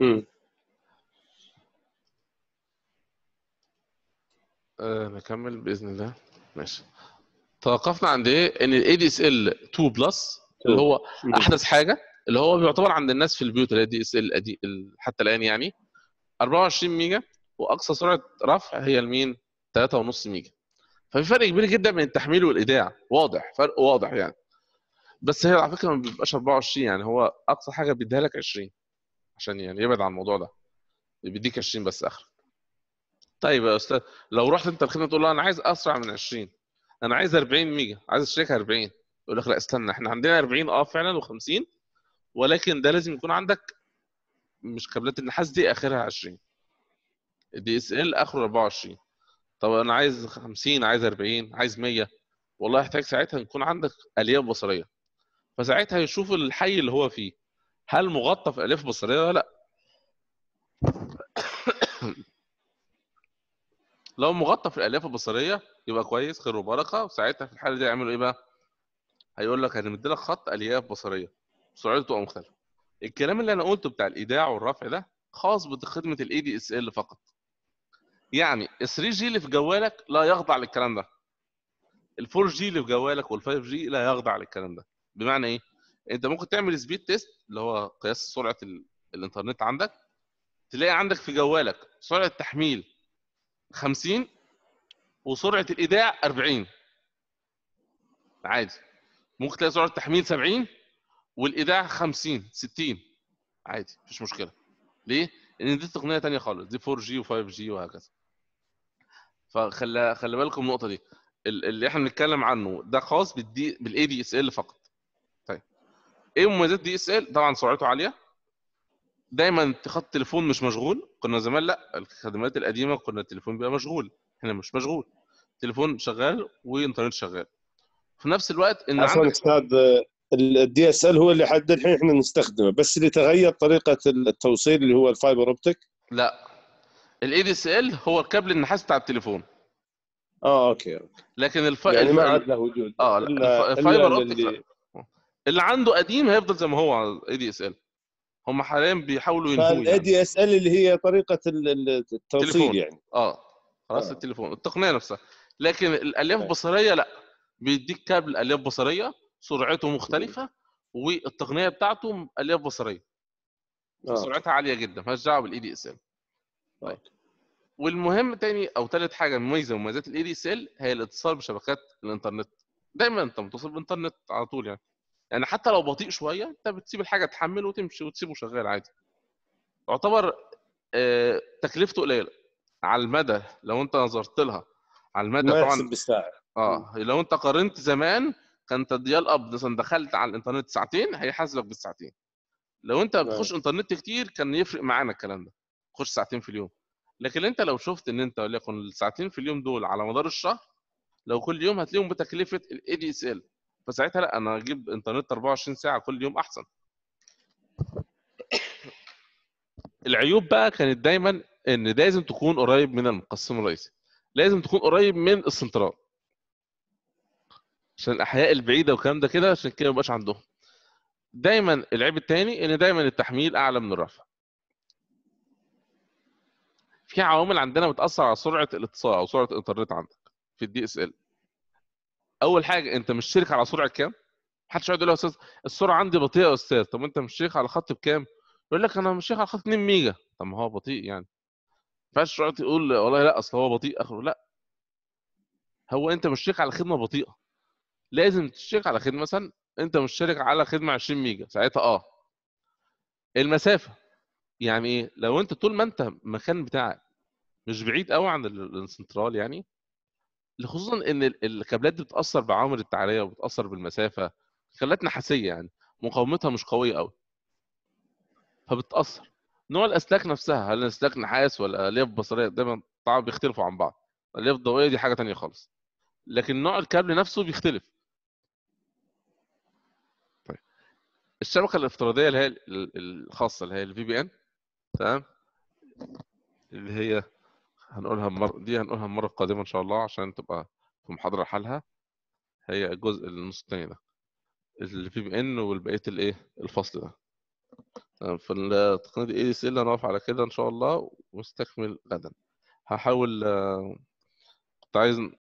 امم آه نكمل باذن الله ماشي توقفنا عند ايه ان الاي دي اس ال 2 بلس اللي هو احدث حاجه اللي هو بيعتبر عند الناس في البيوت اللي هي دي اس ال حتى الان يعني 24 ميجا واقصى سرعه رفع هي المين 3.5 ميجا ففي فرق كبير جدا بين التحميل والايداع واضح فرق واضح يعني بس هي على فكره ما بيبقاش 24 يعني هو اقصى حاجه بيديها لك 20 عشان يعني يبعد عن الموضوع ده بيديك 20 بس اخر طيب يا استاذ لو رحت انت الخدمه تقول له انا عايز اسرع من 20 انا عايز 40 ميجا عايز الشركه 40 يقول لك لا استنى احنا عندنا 40 اه فعلا و50 ولكن ده لازم يكون عندك مش كابلات النحاس دي اخرها 20 الدي اس ال اخره 24 طب انا عايز 50 عايز 40 عايز 100 والله يحتاج ساعتها يكون عندك الياف بصريه فساعتها يشوف الحي اللي هو فيه هل مغطى في الياف بصريه ولا لا لو مغطى في الالياف البصريه يبقى كويس خير وبركه وساعتها في الحاله دي هيعملوا ايه بقى هيقول لك هنمد لك خط الياف بصريه سرعته تبقى مختلفه الكلام اللي انا قلته بتاع الايداع والرفع ده خاص بخدمه الاي دي اس ال فقط يعني ال 3 جي اللي في جوالك لا يخضع للكلام ده ال 4 جي اللي في جوالك وال 5 جي لا يخضع للكلام ده بمعنى ايه انت ممكن تعمل سبيد تيست اللي هو قياس سرعه الانترنت عندك تلاقي عندك في جوالك سرعه تحميل 50 وسرعه الايداع 40 عادي ممكن تلاقي سرعه التحميل 70 والايداع 50 60 عادي مفيش مشكله ليه؟ لان دي تقنيه ثانيه خالص دي 4 جي و5 جي وهكذا فخلي خلي بالكم النقطه دي اللي احنا بنتكلم عنه ده خاص بالاي دي اس ال فقط ايه مميزات دي اس ال طبعا سرعته عاليه دايما خط التليفون مش مشغول كنا زمان لا الخدمات القديمه كنا التليفون بيبقى مشغول هنا مش مشغول التليفون شغال وانترنت شغال في نفس الوقت ان عفوا استاذ الدي اس ال هو اللي حد الحين احنا نستخدمه بس اللي تغير طريقه التوصيل اللي هو الفايبر اوبتيك لا الاي دي اس ال هو الكابل النحاس بتاع التليفون اه اوكي لكن الف... يعني ما عاد له وجود اه الف... الفايبر اوبتيك اللي عنده قديم هيفضل زي ما هو على الاي دي اس ال هم حاليا بيحاولوا ينهوا الاي يعني. دي اس ال اللي هي طريقه التوصيل يعني اه خلاص آه. التليفون التقنيه نفسها لكن الالياف آه. البصريه لا بيديك كابل الياف بصريه سرعته مختلفه والتقنيه بتاعته الياف بصريه آه. سرعتها عاليه جدا مالهاش دعوه بالاي دي اس آه. ال طيب والمهم تاني او تالت حاجه مميزه مميزات الاي دي اس ال هي الاتصال بشبكات الانترنت دايما انت متصل بالانترنت على طول يعني يعني حتى لو بطيء شويه انت بتسيب الحاجه تحمل وتمشي وتسيبه شغال عادي يعتبر آه، تكلفته قليله على المدى لو انت نظرت لها على المدى طبعا بالساعه اه لو انت قارنت زمان كان تديال اب مثلا دخلت على الانترنت ساعتين هيحاسبك بالساعتين لو انت بتخش انترنت كتير كان يفرق معانا الكلام ده خش ساعتين في اليوم لكن انت لو شفت ان انت وليكن الساعتين في اليوم دول على مدار الشهر لو كل يوم هتلاقيهم بتكلفه الاي دي اس ال فساعتها لا انا اجيب انترنت 24 ساعه كل يوم احسن العيوب بقى كانت دايما ان لازم تكون قريب من المقسم الرئيسي لازم تكون قريب من السنترال عشان الاحياء البعيده والكلام ده كده عشان كده مبقاش عندهم دايما العيب الثاني ان دايما التحميل اعلى من الرفع في عوامل عندنا بتاثر على سرعه الاتصال او سرعه الانترنت عندك في الدي اس ال اول حاجه انت مش شرك على سرعه كام محدش يقعد يقول يا استاذ السرعه عندي بطيئه يا استاذ طب انت مش شريك على خط بكام يقول لك انا مش شريك على خط 2 ميجا طب ما هو بطيء يعني ما ينفعش تقعد تقول والله لا اصل هو بطيء اخره لا هو انت مش شريك على خدمه بطيئه لازم تشترك على خدمه مثلا انت مش على خدمه 20 ميجا ساعتها اه المسافه يعني ايه لو انت طول ما انت المكان بتاعك مش بعيد قوي عن السنترال يعني خصوصا ان الكابلات دي بتاثر بعوامل التعريه وبتاثر بالمسافه كابلات نحاسيه يعني مقاومتها مش قويه قوي فبتاثر نوع الاسلاك نفسها هل الاسلاك نحاس ولا الياف بصريه دايما طبعا بيختلفوا عن بعض الياف الضوئيه دي حاجه تانية خالص لكن نوع الكابل نفسه بيختلف طيب الشبكه الافتراضيه اللي هي الخاصه اللي هي الفي بي ان تمام اللي هي هنقولها مر... دي هنقولها المرة القادمة إن شاء الله عشان تبقى في محاضرة لحالها هي الجزء النص التاني ده الفي بي ان والبقية الإيه الفصل ده فالتقنية إيه دي اي اس اللي هنقف على كده إن شاء الله ونستكمل غدا هحاول آه، كنت عايز